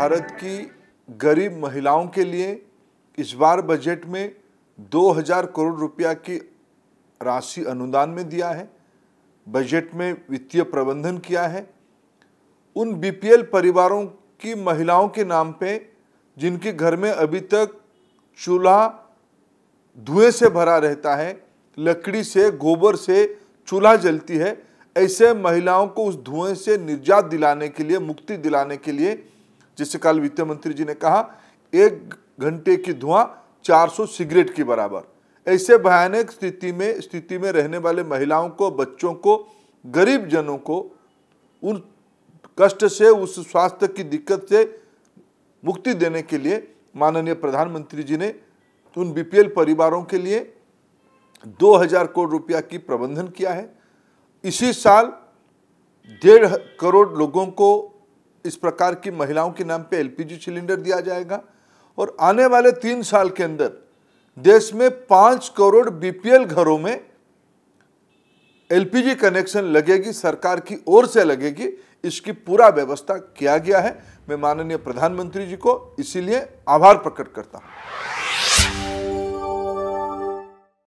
भारत की गरीब महिलाओं के लिए इस बार बजट में 2000 करोड़ रुपया की राशि अनुदान में दिया है बजट में वित्तीय प्रबंधन किया है उन बीपीएल परिवारों की महिलाओं के नाम पे जिनके घर में अभी तक चूल्हा धुएं से भरा रहता है लकड़ी से गोबर से चूल्हा जलती है ऐसे महिलाओं को उस धुएं से निजात दिलाने के लिए मुक्ति दिलाने के लिए जिससे कल वित्त मंत्री जी ने कहा एक घंटे की धुआं 400 सिगरेट की बराबर ऐसे भयानक स्थिति में स्थिति में रहने वाले महिलाओं को बच्चों को गरीब जनों को उन कष्ट से उस स्वास्थ्य की दिक्कत से मुक्ति देने के लिए माननीय प्रधानमंत्री जी ने उन बीपीएल परिवारों के लिए 2000 करोड़ रुपया की प्रबंधन किया है इसी साल डेढ़ करोड़ लोगों को इस प्रकार की महिलाओं के नाम पे एलपीजी सिलेंडर दिया जाएगा और आने वाले तीन साल के अंदर देश में पांच करोड़ बीपीएल घरों में एलपीजी कनेक्शन लगेगी सरकार की ओर से लगेगी इसकी पूरा व्यवस्था किया गया है मैं माननीय प्रधानमंत्री जी को इसीलिए आभार प्रकट करता हूं